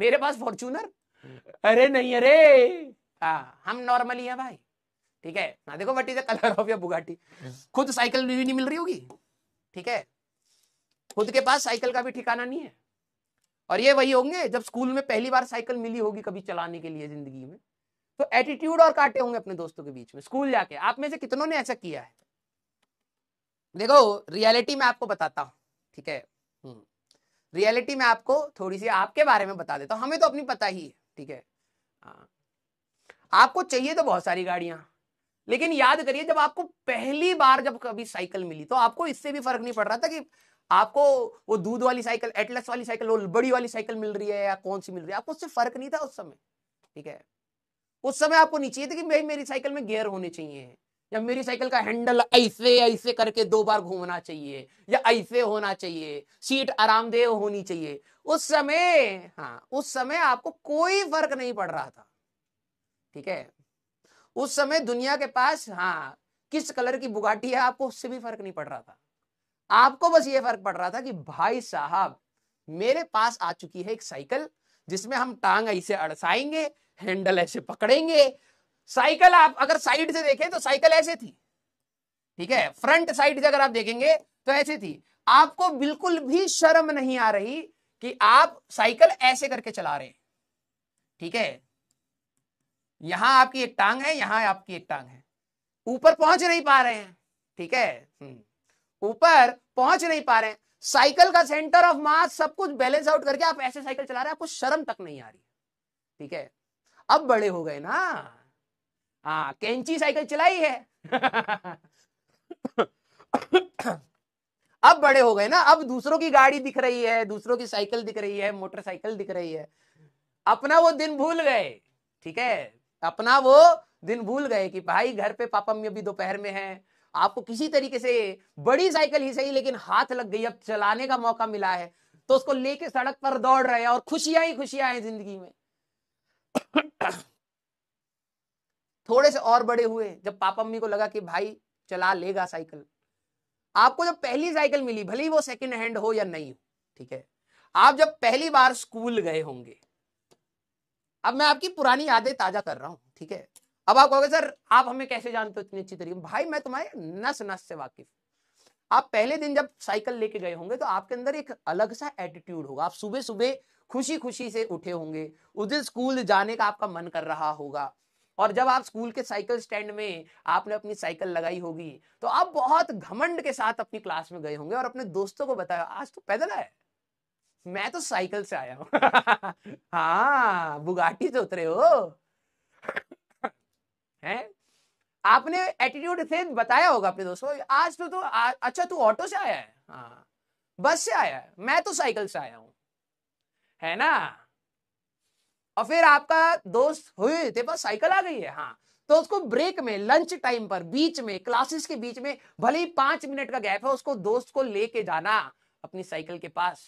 मेरे पास फॉर्चूनर हम्म। अरे नहीं अरे आ, हम नॉर्मली है भाई ठीक है ना देखो what is the colour of your Bugatti खुद साइकिल भी नहीं मिल रही होगी ठीक है खुद के पास साइकिल का भी ठिकाना नहीं है और ये वही होंगे जब स्कूल में पहली बार साइकिल मिली होगी कभी चलाने के लिए जिंदगी में तो एटीट्यूड और काटे होंगे अपने दोस्तों के बीच में स्कूल जाके आप में से कितनों ने ऐसा किया है देखो रियलिटी में आपको बताता हूं ठीक है हम्म। रियलिटी में आपको थोड़ी सी आपके बारे में बता देता हूँ हमें तो अपनी पता ही है ठीक है हाँ। आपको चाहिए तो बहुत सारी गाड़ियां लेकिन याद करिए जब आपको पहली बार जब कभी साइकिल मिली तो आपको इससे भी फर्क नहीं पड़ रहा था कि आपको वो दूध वाली साइकिल एटलस वाली साइकिल वो बड़ी वाली साइकिल मिल रही है या कौन सी मिल रही है आपको उससे फर्क नहीं था उस समय ठीक है उस समय आपको नहीं चाहिए था कि भाई मेरी साइकिल में गेयर होने चाहिए या मेरी साइकिल का हैंडल ऐसे ऐसे करके दो बार घूमना चाहिए या ऐसे होना चाहिए सीट आरामदेह होनी चाहिए उस समय हाँ उस समय आपको कोई फर्क नहीं पड़ रहा था ठीक है उस समय दुनिया के पास हाँ किस कलर की बुगाटी है आपको उससे भी फर्क नहीं पड़ रहा था आपको बस ये फर्क पड़ रहा था कि भाई साहब मेरे पास आ चुकी है एक साइकिल जिसमें हम टांग ऐसे अड़साएंगे हैंडल ऐसे पकड़ेंगे साइकिल आप अगर साइड से देखें तो साइकिल ऐसे थी ठीक है फ्रंट साइड से अगर आप देखेंगे तो ऐसे थी आपको बिल्कुल भी शर्म नहीं आ रही कि आप साइकिल ऐसे करके चला रहे ठीक है यहां आपकी एक टांग है यहां आपकी एक टांग है ऊपर पहुंच नहीं पा रहे हैं ठीक है हम्म। ऊपर पहुंच नहीं पा रहे हैं साइकिल का सेंटर ऑफ मास सब कुछ बैलेंस आउट करके आप ऐसे साइकिल चला रहे हैं आपको शर्म तक नहीं आ रही ठीक है अब बड़े हो गए ना हाँ कैंची साइकिल चलाई है अब बड़े हो गए ना अब दूसरों की गाड़ी दिख रही है दूसरों की साइकिल दिख रही है मोटरसाइकिल दिख रही है अपना वो दिन भूल गए ठीक है अपना वो दिन भूल गए कि भाई घर पे पापा मम्मी अभी दोपहर में है आपको किसी तरीके से बड़ी साइकिल ही सही लेकिन हाथ लग गई अब चलाने का मौका मिला है तो उसको लेके सड़क पर दौड़ रहे हैं और खुशियां ही खुशियां हैं जिंदगी में थोड़े से और बड़े हुए जब पापा मम्मी को लगा कि भाई चला लेगा साइकिल आपको जब पहली साइकिल मिली भले ही वो सेकंड हैंड हो या नहीं हो ठीक है आप जब पहली बार स्कूल गए होंगे अब मैं आपकी पुरानी यादें ताजा कर रहा हूं ठीक है अब आप कहोगे सर आप हमें कैसे जानते हो इतनी अच्छी तरीके भाई मैं तुम्हारे नस नस से वाकिफ आप पहले दिन जब साइकिल लेके गए होंगे तो आपके अंदर एक अलग सा एटीट्यूड होगा आप सुबह सुबह खुशी खुशी से उठे होंगे उस दिन स्कूल जाने का आपका मन कर रहा होगा और जब आप स्कूल के साइकिल स्टैंड में आपने अपनी साइकिल लगाई होगी तो आप बहुत घमंड के साथ अपनी क्लास में गए होंगे और अपने दोस्तों को बताया आज तो पैदल आए मैं तो साइकिल से आया हूं हाँ बुगाटी से उतरे हो है आपने एटीट्यूड से बताया होगा अपने दोस्तों आज तो, तो आ, अच्छा तू ऑटो से आया है हाँ बस से आया है मैं तो साइकिल से आया हूं है ना और फिर आपका दोस्त हुए थे पर साइकिल आ गई है हाँ तो उसको ब्रेक में लंच टाइम पर बीच में क्लासेस के बीच में भले ही पांच मिनट का गैप है उसको दोस्त को लेके जाना अपनी साइकिल के पास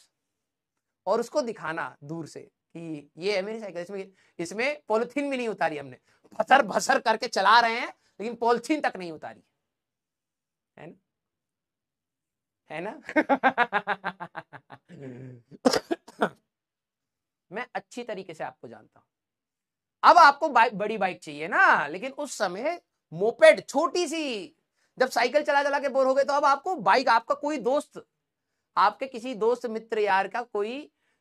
और उसको दिखाना दूर से कि ये है मेरी साइकिल इसमें इसमें पॉलिथीन भी नहीं उतारी हमने भसर भसर करके चला रहे हैं लेकिन पॉलिथीन तक नहीं उतारी है ना है ना अच्छी तरीके से आपको जानता हूं अब आपको बाइक बड़ी बाइक चाहिए ना लेकिन उस समय मोपेड छोटी सी जब साइकिल चला चला के बोर हो गए तो अब आपको बाइक आपका कोई दोस्त आपके किसी दोस्त मित्र यार का कोई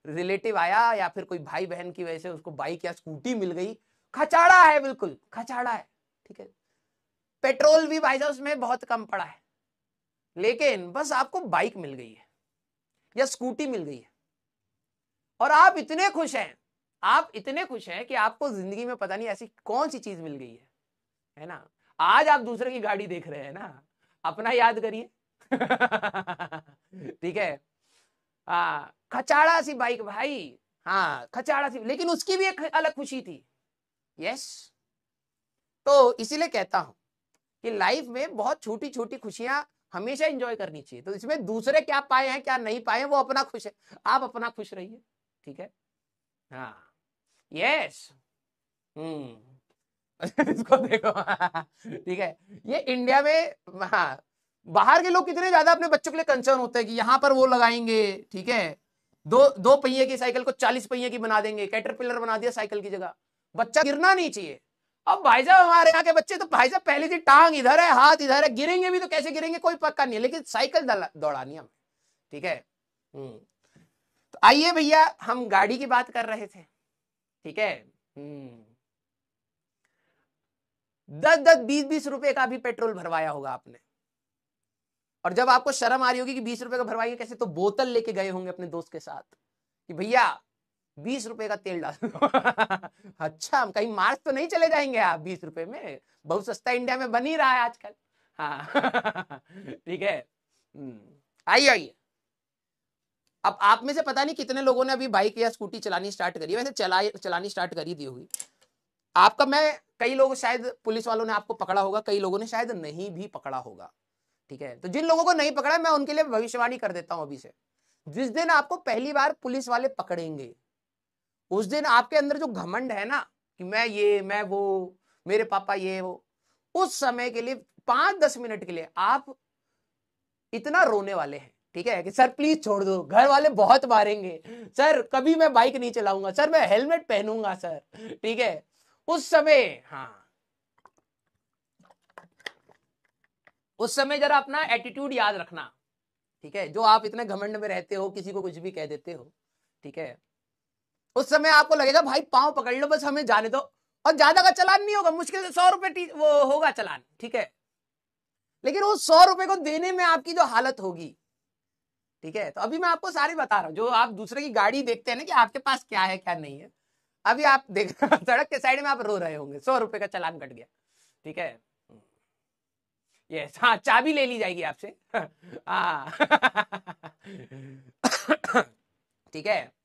रिलेटिव आया या फिर कोई भाई बहन की वजह से उसको बाइक या स्कूटी मिल गई खचाड़ा है बिल्कुल खचाड़ा है ठीक है पेट्रोल भी भाई साहब उसमें बहुत कम पड़ा है लेकिन बस आपको बाइक मिल गई है या स्कूटी मिल गई है और आप इतने खुश हैं आप इतने खुश हैं कि आपको जिंदगी में पता नहीं ऐसी कौन सी चीज मिल गई है है ना आज आप दूसरे की गाड़ी देख रहे हैं ना अपना याद करिए ठीक है हा खचाड़ा सी बाइक भाई हाँ खचाड़ा सी लेकिन उसकी भी एक अलग खुशी थी यस तो इसीलिए कहता हूं कि लाइफ में बहुत छोटी छोटी खुशियां हमेशा एंजॉय करनी चाहिए तो इसमें दूसरे क्या पाए हैं क्या नहीं पाए हैं वो अपना खुश है आप अपना खुश रहिए ठीक है हाँ यस hmm. इसको देखो ठीक है ये इंडिया में हाँ बाहर के लोग कितने ज्यादा अपने बच्चों के लिए कंसर्न होते हैं कि यहाँ पर वो लगाएंगे ठीक है दो दो पहिए की साइकिल को चालीस पहिए की बना देंगे कैटरपिलर बना दिया साइकिल की जगह बच्चा गिरना नहीं चाहिए अब भाई साहब हमारे यहाँ के बच्चे तो भाई साहब पहले से टांग इधर है हाथ इधर है गिरेंगे भी तो कैसे गिरेंगे कोई पक्का नहीं है लेकिन साइकिल दौड़ानी हमें ठीक है हम्म। तो आइए भैया हम गाड़ी की बात कर रहे थे ठीक है दस दस बीस बीस रुपए का भी पेट्रोल भरवाया होगा आपने और जब आपको शर्म आ रही होगी कि बीस रुपए का भरवाइए कैसे तो बोतल लेके गए होंगे अपने दोस्त के साथ कि भैया बीस रुपए का तेल डाल अच्छा हम कहीं मार्च तो नहीं चले जाएंगे आप बीस रुपए में बहुत सस्ता इंडिया में बन ही रहा है आजकल हाँ ठीक है हम्म। आइए आइए अब आप में से पता नहीं कितने लोगों ने अभी बाइक या स्कूटी चलानी स्टार्ट करी है वैसे चलाई चलानी स्टार्ट करी दी होगी आपका मैं कई लोग शायद पुलिस वालों ने आपको पकड़ा होगा कई लोगों ने शायद नहीं भी पकड़ा होगा ठीक है तो जिन लोगों को नहीं पकड़ा मैं उनके लिए भविष्यवाणी कर देता हूं अभी से जिस दिन आपको पहली बार पुलिस वाले पकड़ेंगे उस दिन आपके अंदर जो घमंड है ना कि मैं ये मैं वो मेरे पापा ये वो उस समय के लिए पांच दस मिनट के लिए आप इतना रोने वाले हैं ठीक है कि सर प्लीज छोड़ दो घर वाले बहुत मारेंगे सर कभी मैं बाइक नहीं चलाऊंगा सर मैं हेलमेट पहनूंगा सर ठीक है उस समय हाँ उस समय जरा अपना एटीट्यूड याद रखना ठीक है जो आप इतने घमंड में रहते हो किसी को कुछ भी कह देते हो ठीक है उस समय आपको लगेगा भाई पाँव पकड़ लो बस हमें जाने दो और ज्यादा का चलान नहीं होगा मुश्किल से सौ रुपए वो होगा चलान ठीक है लेकिन उस सौ रुपए को देने में आपकी जो हालत होगी ठीक है तो अभी मैं आपको सारी बता रहा हूँ जो आप दूसरे की गाड़ी देखते हैं ना कि आपके पास क्या है क्या नहीं है अभी आप देख सड़क के साइड में आप रो रहे होंगे सौ रुपए का चालान कट गया ठीक है ये हाँ चाबी ले ली जाएगी आपसे हाँ ठीक है